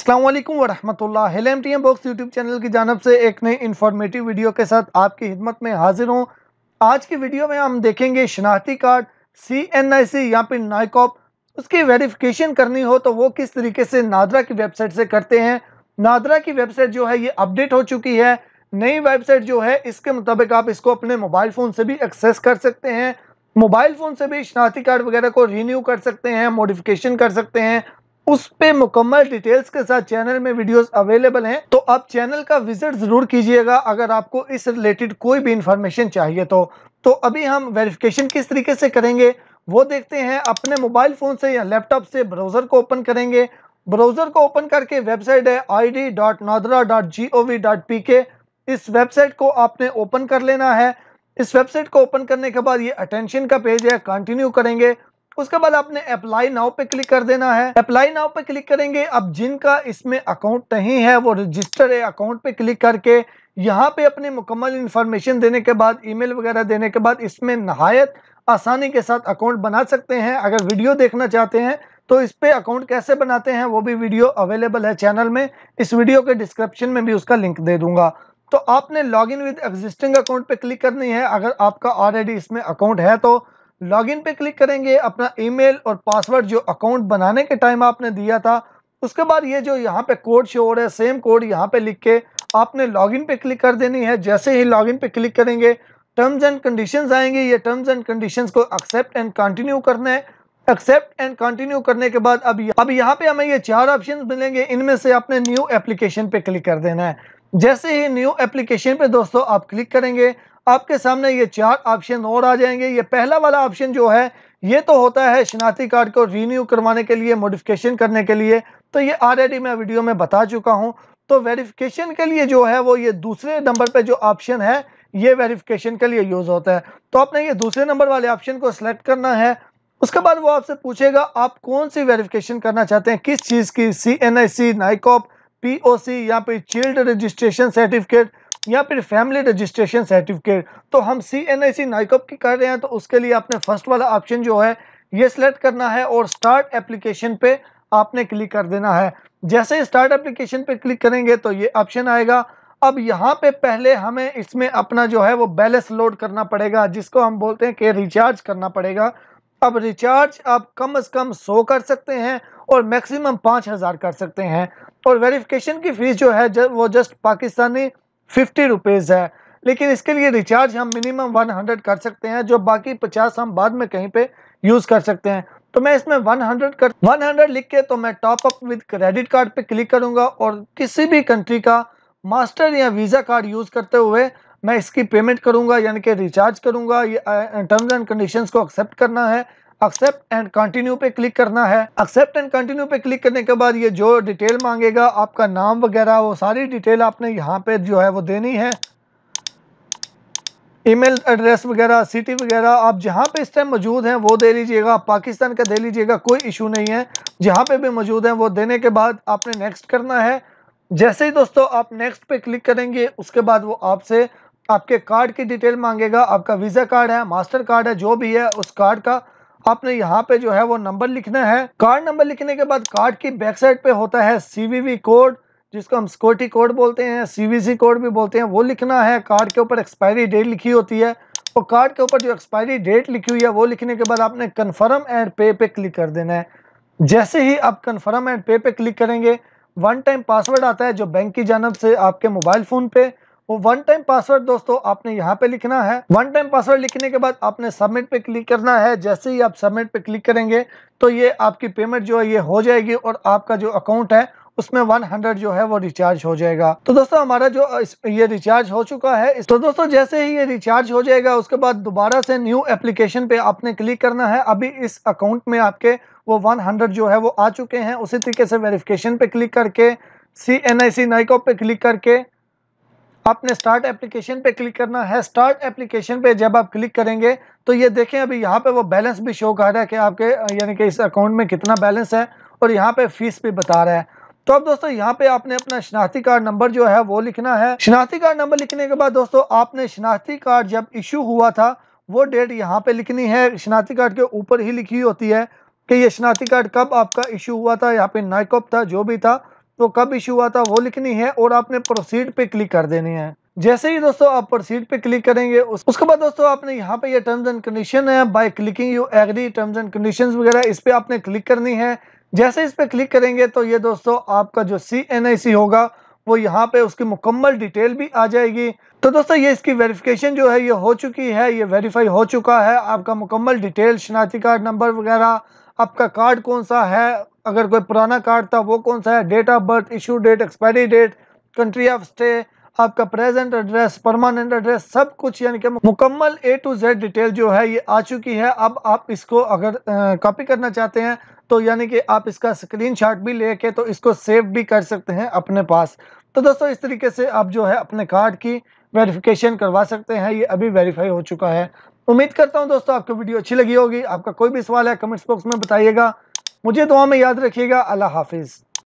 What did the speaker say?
अस्सलाम वालेकुम वरहमतुल्लाह हेल M T M box YouTube channel की जानब से एक नई इन्फॉर्मेटिव वीडियो के साथ आपकी हिदमत में हाजिर हूँ आज की वीडियो में हम देखेंगे शनाख्ती कार्ड सी एन आई सी या फिर नाइकॉप उसकी वेरिफिकेशन करनी हो तो वो किस तरीके से नादरा की वेबसाइट से करते हैं नादरा की वेबसाइट जो है ये अपडेट हो चुकी है नई वेबसाइट जो है इसके मुताबिक आप इसको अपने मोबाइल फ़ोन से भी एक्सेस कर सकते हैं मोबाइल फ़ोन से भी शनाख्ती कार्ड वगैरह को रीन्यू कर सकते हैं मोडिफिकेशन कर सकते हैं उस पे मुकम्मल डिटेल्स के साथ चैनल में वीडियोस अवेलेबल हैं तो आप चैनल का विजिट जरूर कीजिएगा अगर आपको इस रिलेटेड कोई भी इंफॉर्मेशन चाहिए तो तो अभी हम वेरिफिकेशन किस तरीके से करेंगे वो देखते हैं अपने मोबाइल फ़ोन से या लैपटॉप से ब्राउज़र को ओपन करेंगे ब्राउज़र को ओपन करके वेबसाइट है I D dot NADRA dot G O V dot P K इस वेबसाइट को आपने ओपन कर लेना है इस वेबसाइट को ओपन करने के बाद ये अटेंशन का पेज है कंटिन्यू करेंगे उसके बाद आपने अप्लाई नाउ पे क्लिक कर देना है अप्लाई नाउ पे क्लिक करेंगे अब जिनका इसमें अकाउंट नहीं है वो रजिस्टर है अकाउंट पे क्लिक करके यहाँ पे अपने मुकम्मल इंफॉर्मेशन देने के बाद ईमेल वगैरह देने के बाद इसमें नहायत आसानी के साथ अकाउंट बना सकते हैं अगर वीडियो देखना चाहते हैं तो इस पे अकाउंट कैसे बनाते हैं वो भी वीडियो अवेलेबल है चैनल में इस वीडियो के डिस्क्रिप्शन में भी उसका लिंक दे दूंगा तो आपने log in with existing account पे क्लिक करनी है अगर आपका ऑलरेडी इसमें अकाउंट है तो लॉगिन पे क्लिक करेंगे अपना ईमेल और पासवर्ड जो अकाउंट बनाने के टाइम आपने दिया था उसके बाद ये जो यहाँ पे कोड शो हो रहा है सेम कोड यहाँ पे लिख के आपने लॉगिन पे क्लिक कर देनी है जैसे ही लॉगिन पे क्लिक करेंगे टर्म्स एंड कंडीशंस आएंगे ये टर्म्स एंड कंडीशंस को एक्सेप्ट एंड कंटिन्यू करना है एक्सेप्ट एंड कंटिन्यू करने के बाद अब अब यहाँ पे हमें ये चार ऑप्शन मिलेंगे इनमें से आपने न्यू एप्लीकेशन पे क्लिक कर देना है जैसे ही न्यू एप्लीकेशन पे दोस्तों आप क्लिक करेंगे आपके सामने ये चार ऑप्शन और आ जाएंगे ये पहला वाला ऑप्शन जो है ये तो होता है शिनाती कार्ड को रीन्यू करवाने के लिए मोडिफिकेशन करने के लिए तो ये ऑलरेडी मैं वीडियो में बता चुका हूँ तो वेरिफिकेशन के लिए जो है वो ये दूसरे नंबर पे जो ऑप्शन है ये वेरिफिकेशन के लिए यूज़ होता है तो आपने ये दूसरे नंबर वाले ऑप्शन को सिलेक्ट करना है उसके बाद वो आपसे पूछेगा आप कौन सी वेरिफिकेशन करना चाहते हैं किस चीज़ की C N I C NICOP P O C या फिर चिल्ड रजिस्ट्रेशन सर्टिफिकेट या फिर फैमिली रजिस्ट्रेशन सर्टिफिकेट तो हम सी एन आई सी नाइकअप की कर रहे हैं तो उसके लिए आपने फर्स्ट वाला ऑप्शन जो है ये सिलेक्ट करना है और स्टार्ट एप्लीकेशन पे आपने क्लिक कर देना है जैसे ही स्टार्ट एप्लीकेशन पे क्लिक करेंगे तो ये ऑप्शन आएगा अब यहाँ पे पहले हमें इसमें अपना जो है वो बैलेंस लोड करना पड़ेगा जिसको हम बोलते हैं कि रिचार्ज करना पड़ेगा अब रिचार्ज आप कम से कम सौ कर सकते हैं और मैक्सिमम पाँच हज़ार कर सकते हैं और वेरिफिकेशन की फ़ीस जो है जब वो जस्ट पाकिस्तानी फिफ्टी रुपीज़ है लेकिन इसके लिए रिचार्ज हम मिनिमम वन हंड्रेड कर सकते हैं जो बाकी पचास हम बाद में कहीं पे यूज़ कर सकते हैं तो मैं इसमें वन हंड्रेड कर वन हंड्रेड लिख के तो मैं top up with credit card पे क्लिक करूंगा और किसी भी कंट्री का मास्टर या वीज़ा कार्ड यूज़ करते हुए मैं इसकी पेमेंट करूंगा यानी कि रिचार्ज करूंगा टर्म्स एंड कंडीशन को एक्सेप्ट करना है एक्सेप्ट एंड कंटिन्यू पे क्लिक करना है एक्सेप्ट एंड कंटिन्यू पे क्लिक करने के बाद ये जो डिटेल मांगेगा आपका नाम वगैरह वो सारी डिटेल आपने यहाँ पे जो है वो देनी है ईमेल एड्रेस वगैरह सिटी वगैरह आप जहाँ पे इस टाइम मौजूद हैं वो दे लीजिएगा पाकिस्तान का दे लीजिएगा कोई इशू नहीं है जहाँ पे भी मौजूद हैं वो देने के बाद आपने नेक्स्ट करना है जैसे ही दोस्तों आप नेक्स्ट पे क्लिक करेंगे उसके बाद वो आपसे आपके कार्ड की डिटेल मांगेगा आपका वीज़ा कार्ड है मास्टर कार्ड है जो भी है उस कार्ड का आपने यहाँ पे जो है वो नंबर लिखना है कार्ड नंबर लिखने के बाद कार्ड की बैक साइड पे होता है सीवीवी कोड जिसको हम सिक्योरिटी कोड बोलते हैं सीवीसी कोड भी बोलते हैं वो लिखना है कार्ड के ऊपर एक्सपायरी डेट लिखी होती है और कार्ड के ऊपर जो एक्सपायरी डेट लिखी हुई है वो लिखने के बाद आपने कन्फर्म एंड पे पे क्लिक कर देना है जैसे ही आप कन्फर्म एंड पे पे क्लिक करेंगे वन टाइम पासवर्ड आता है जो बैंक की जानब से आपके मोबाइल फ़ोन पे वो वन टाइम पासवर्ड दोस्तों आपने यहाँ पे लिखना है वन टाइम पासवर्ड लिखने के बाद आपने सबमिट पे क्लिक करना है जैसे ही आप सबमिट पे क्लिक करेंगे तो ये आपकी पेमेंट जो है ये हो जाएगी और आपका जो अकाउंट है उसमें 100 जो है वो रिचार्ज हो जाएगा तो दोस्तों हमारा जो ये रिचार्ज हो चुका है तो दोस्तों जैसे ही ये रिचार्ज हो जाएगा उसके बाद दोबारा से न्यू एप्लीकेशन पे आपने क्लिक करना है अभी इस अकाउंट में आपके वो 100 जो है वो आ चुके हैं उसी तरीके से वेरिफिकेशन पे क्लिक करके C N I C NICOP पे क्लिक करके आपने स्टार्ट एप्लीकेशन पे क्लिक करना है स्टार्ट एप्लीकेशन पे जब आप क्लिक करेंगे तो ये देखें अभी यहाँ पे वो बैलेंस भी शो कर रहा है कि आपके यानी कि इस अकाउंट में कितना बैलेंस है और यहाँ पे फीस भी बता रहा है तो अब दोस्तों यहाँ पे आपने अपना शनाख्ती कार्ड नंबर जो है वो लिखना है शनाख्ती कार्ड नंबर लिखने के बाद दोस्तों आपने शनाख्ती कार्ड जब इशू हुआ था वो डेट यहाँ पे लिखनी है शनाख्ती कार्ड के ऊपर ही लिखी होती है कि ये शनाख्ती कार्ड कब आपका इशू हुआ था यहाँ पे नाइकॉप था जो भी था तो कब इशू हुआ था वो लिखनी है और आपने प्रोसीड पे क्लिक कर देनी है जैसे ही दोस्तों आप प्रोसीड पे क्लिक करेंगे उस, उसके बाद दोस्तों आपने यहाँ पे ये टर्म्स एंड कंडीशन है by clicking you agree terms and conditions वगैरह इस पर आपने क्लिक करनी है जैसे इस पर क्लिक करेंगे तो ये दोस्तों आपका जो सी एन आई सी होगा वो यहाँ पे उसकी मुकम्मल डिटेल भी आ जाएगी तो दोस्तों ये इसकी वेरिफिकेशन जो है ये हो चुकी है ये वेरीफाई हो चुका है आपका मुकम्मल डिटेल शनाख्ती कार्ड नंबर वगैरह आपका कार्ड कौन सा है अगर कोई पुराना कार्ड था वो कौन सा है date of birth issue date expiry date country of stay आपका प्रेजेंट एड्रेस परमानेंट एड्रेस सब कुछ यानी कि मुकम्मल ए टू जेड डिटेल जो है ये आ चुकी है अब आप इसको अगर कॉपी करना चाहते हैं तो यानी कि आप इसका स्क्रीनशॉट भी लेके तो इसको सेव भी कर सकते हैं अपने पास तो दोस्तों इस तरीके से आप जो है अपने कार्ड की वेरिफिकेशन करवा सकते हैं ये अभी वेरीफाई हो चुका है उम्मीद करता हूँ दोस्तों आपको वीडियो अच्छी लगी होगी आपका कोई भी सवाल है कमेंट्स बॉक्स में बताइएगा मुझे दुआ में याद रखिएगा अल्लाह हाफिज़